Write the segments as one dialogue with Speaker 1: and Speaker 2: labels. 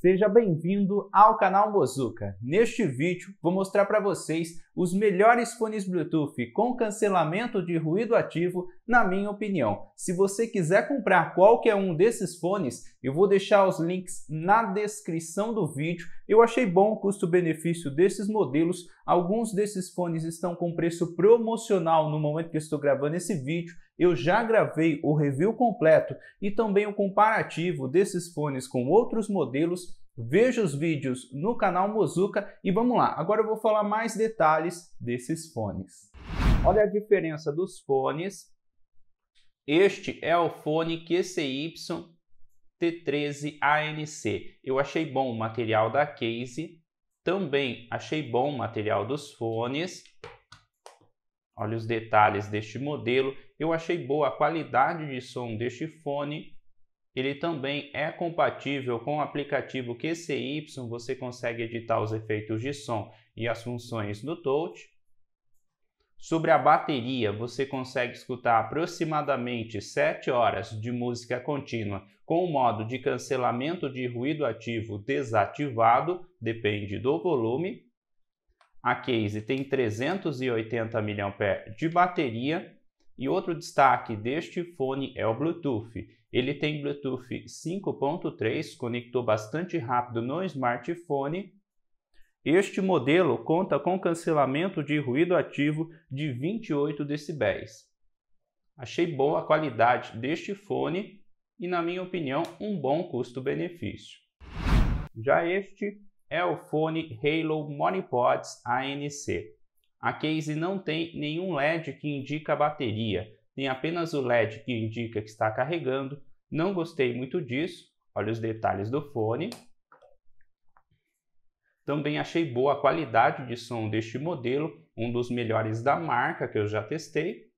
Speaker 1: Seja bem-vindo ao canal Mozuka. Neste vídeo vou mostrar para vocês os melhores fones Bluetooth com cancelamento de ruído ativo, na minha opinião. Se você quiser comprar qualquer um desses fones, eu vou deixar os links na descrição do vídeo. Eu achei bom o custo-benefício desses modelos. Alguns desses fones estão com preço promocional no momento que estou gravando esse vídeo eu já gravei o review completo e também o comparativo desses fones com outros modelos. Veja os vídeos no canal Mozuka e vamos lá. Agora eu vou falar mais detalhes desses fones. Olha a diferença dos fones. Este é o fone QCY T13 ANC. Eu achei bom o material da case, também achei bom o material dos fones. Olha os detalhes deste modelo. Eu achei boa a qualidade de som deste fone. Ele também é compatível com o aplicativo QCY, você consegue editar os efeitos de som e as funções do touch. Sobre a bateria, você consegue escutar aproximadamente 7 horas de música contínua com o modo de cancelamento de ruído ativo desativado, depende do volume. A case tem 380 mAh de bateria e outro destaque deste fone é o Bluetooth. Ele tem Bluetooth 5.3, conectou bastante rápido no smartphone. Este modelo conta com cancelamento de ruído ativo de 28 decibéis. Achei boa a qualidade deste fone e, na minha opinião, um bom custo-benefício. Já este é o fone Halo Monipods ANC. A case não tem nenhum LED que indica a bateria, tem apenas o LED que indica que está carregando. Não gostei muito disso. Olha os detalhes do fone. Também achei boa a qualidade de som deste modelo, um dos melhores da marca que eu já testei.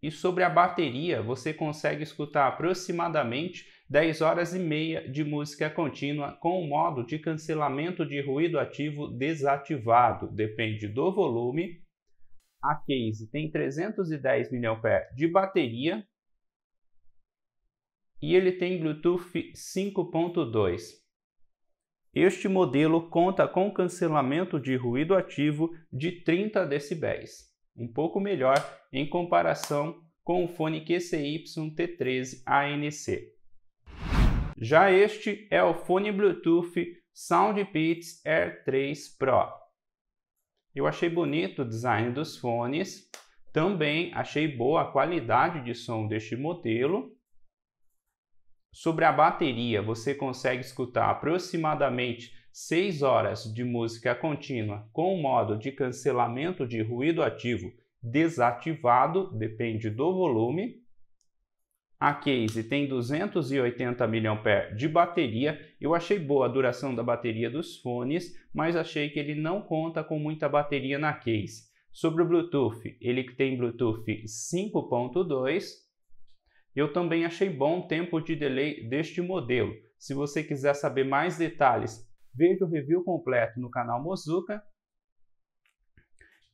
Speaker 1: E sobre a bateria, você consegue escutar aproximadamente 10 horas e meia de música contínua com o modo de cancelamento de ruído ativo desativado, depende do volume. A case tem 310 mAh de bateria e ele tem Bluetooth 5.2. Este modelo conta com cancelamento de ruído ativo de 30 decibéis, um pouco melhor em comparação com o fone QCY T13 ANC. Já este é o fone Bluetooth SoundBeats Air 3 Pro. Eu achei bonito o design dos fones, também achei boa a qualidade de som deste modelo. Sobre a bateria, você consegue escutar aproximadamente 6 horas de música contínua com o modo de cancelamento de ruído ativo desativado, depende do volume. A case tem 280 mAh de bateria. Eu achei boa a duração da bateria dos fones, mas achei que ele não conta com muita bateria na case. Sobre o Bluetooth, ele tem Bluetooth 5.2. Eu também achei bom o tempo de delay deste modelo. Se você quiser saber mais detalhes, veja o review completo no canal Mozuka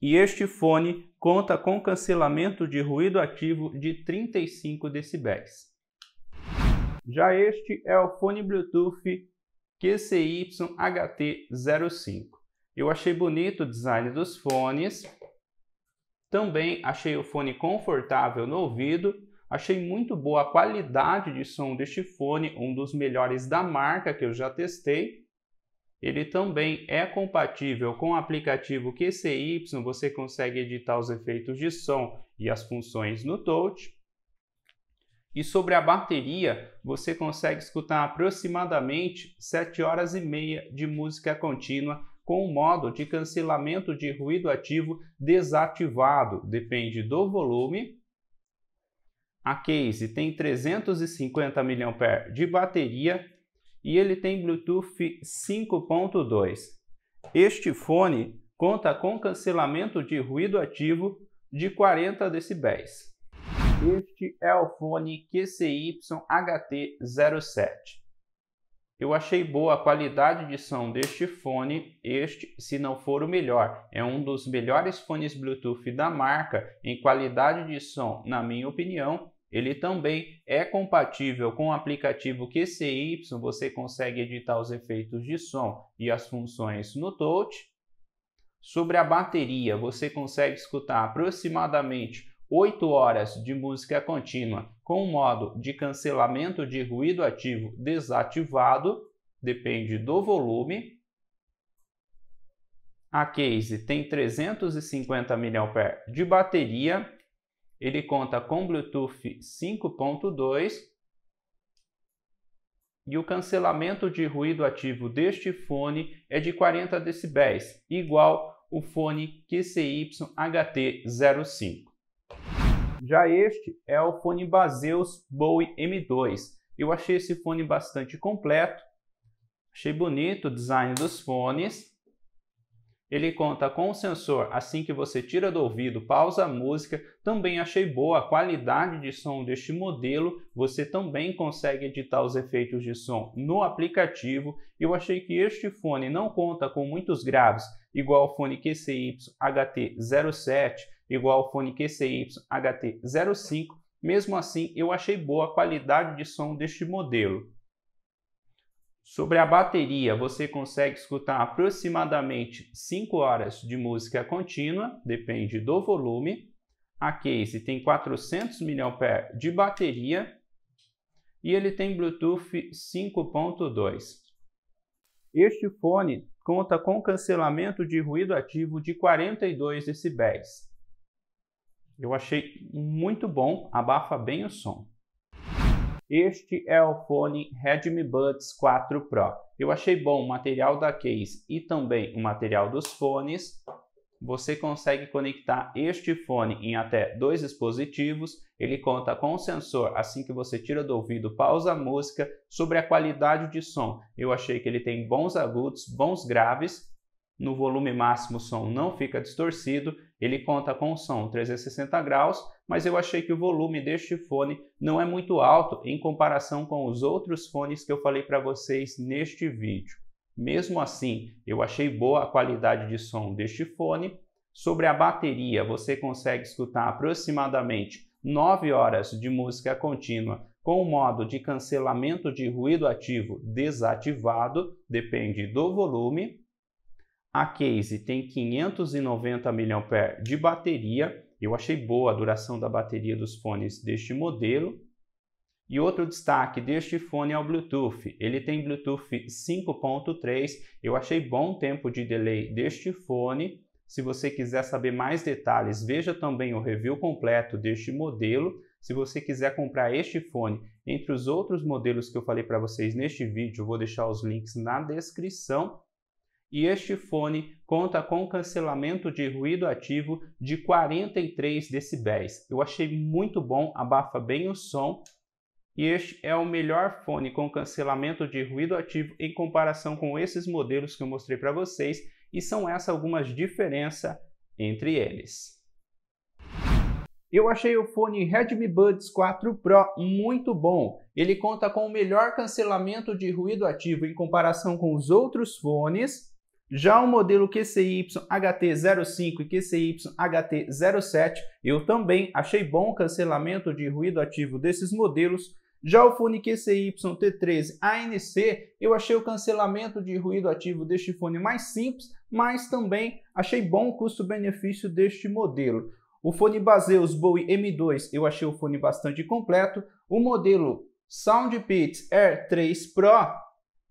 Speaker 1: e este fone conta com cancelamento de ruído ativo de 35 decibéis. Já este é o fone Bluetooth QCY-HT05. Eu achei bonito o design dos fones, também achei o fone confortável no ouvido, achei muito boa a qualidade de som deste fone, um dos melhores da marca que eu já testei, ele também é compatível com o aplicativo QCY, você consegue editar os efeitos de som e as funções no touch. E sobre a bateria, você consegue escutar aproximadamente 7 horas e meia de música contínua com o modo de cancelamento de ruído ativo desativado, depende do volume. A case tem 350 mAh de bateria e ele tem Bluetooth 5.2. Este fone conta com cancelamento de ruído ativo de 40 decibéis. Este é o fone QCY-HT07. Eu achei boa a qualidade de som deste fone, este, se não for o melhor, é um dos melhores fones Bluetooth da marca em qualidade de som, na minha opinião, ele também é compatível com o aplicativo QCY, você consegue editar os efeitos de som e as funções no touch. Sobre a bateria, você consegue escutar aproximadamente 8 horas de música contínua com o modo de cancelamento de ruído ativo desativado, depende do volume. A case tem 350 mAh de bateria ele conta com Bluetooth 5.2 e o cancelamento de ruído ativo deste fone é de 40 decibéis, igual o fone QCY-HT05. Já este é o fone Baseus Bowie M2. Eu achei esse fone bastante completo, achei bonito o design dos fones. Ele conta com o sensor assim que você tira do ouvido, pausa a música. Também achei boa a qualidade de som deste modelo. Você também consegue editar os efeitos de som no aplicativo. Eu achei que este fone não conta com muitos graves, igual o fone QCY HT07, igual o fone QCY HT05. Mesmo assim, eu achei boa a qualidade de som deste modelo. Sobre a bateria, você consegue escutar aproximadamente 5 horas de música contínua, depende do volume. A case tem 400 mAh de bateria e ele tem Bluetooth 5.2. Este fone conta com cancelamento de ruído ativo de 42 decibéis. Eu achei muito bom, abafa bem o som. Este é o fone Redmi Buds 4 Pro. Eu achei bom o material da case e também o material dos fones. Você consegue conectar este fone em até dois dispositivos. Ele conta com o sensor assim que você tira do ouvido, pausa a música. Sobre a qualidade de som, eu achei que ele tem bons agudos, bons graves no volume máximo o som não fica distorcido, ele conta com o som 360 graus, mas eu achei que o volume deste fone não é muito alto em comparação com os outros fones que eu falei para vocês neste vídeo. Mesmo assim, eu achei boa a qualidade de som deste fone. Sobre a bateria, você consegue escutar aproximadamente 9 horas de música contínua com o modo de cancelamento de ruído ativo desativado, depende do volume. A case tem 590 mAh de bateria. Eu achei boa a duração da bateria dos fones deste modelo. E outro destaque deste fone é o Bluetooth. Ele tem Bluetooth 5.3. Eu achei bom tempo de delay deste fone. Se você quiser saber mais detalhes, veja também o review completo deste modelo. Se você quiser comprar este fone, entre os outros modelos que eu falei para vocês neste vídeo, vou deixar os links na descrição. E este fone conta com cancelamento de ruído ativo de 43 decibéis. Eu achei muito bom, abafa bem o som. E este é o melhor fone com cancelamento de ruído ativo em comparação com esses modelos que eu mostrei para vocês, e são essas algumas diferenças entre eles. Eu achei o fone Redmi Buds 4 Pro muito bom. Ele conta com o melhor cancelamento de ruído ativo em comparação com os outros fones já o modelo QCY HT05 e QCY HT07, eu também achei bom o cancelamento de ruído ativo desses modelos. Já o fone QCY T13 ANC, eu achei o cancelamento de ruído ativo deste fone mais simples, mas também achei bom o custo-benefício deste modelo. O fone Baseus Bowie M2, eu achei o fone bastante completo. O modelo Sound Beats Air 3 Pro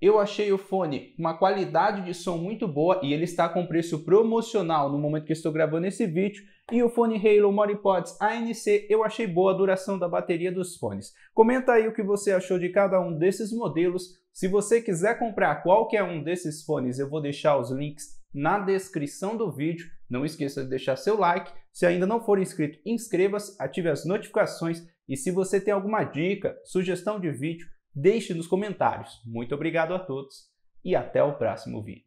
Speaker 1: eu achei o fone uma qualidade de som muito boa e ele está com preço promocional no momento que estou gravando esse vídeo. E o fone Halo Moripods ANC eu achei boa a duração da bateria dos fones. Comenta aí o que você achou de cada um desses modelos. Se você quiser comprar qualquer um desses fones, eu vou deixar os links na descrição do vídeo. Não esqueça de deixar seu like. Se ainda não for inscrito, inscreva-se, ative as notificações. E se você tem alguma dica, sugestão de vídeo, Deixe nos comentários. Muito obrigado a todos e até o próximo vídeo.